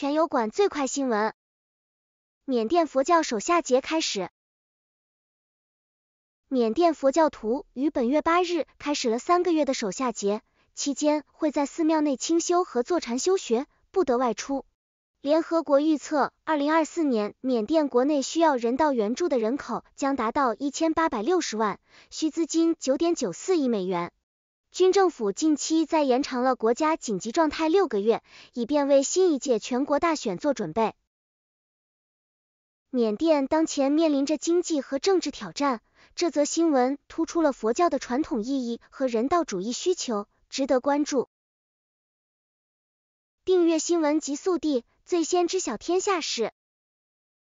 全友馆最快新闻：缅甸佛教首夏节开始。缅甸佛教徒于本月八日开始了三个月的首夏节，期间会在寺庙内清修和坐禅修学，不得外出。联合国预测，二零二四年缅甸国内需要人道援助的人口将达到一千八百六十万，需资金九点九四亿美元。军政府近期在延长了国家紧急状态六个月，以便为新一届全国大选做准备。缅甸当前面临着经济和政治挑战，这则新闻突出了佛教的传统意义和人道主义需求，值得关注。订阅新闻极速递，最先知晓天下事。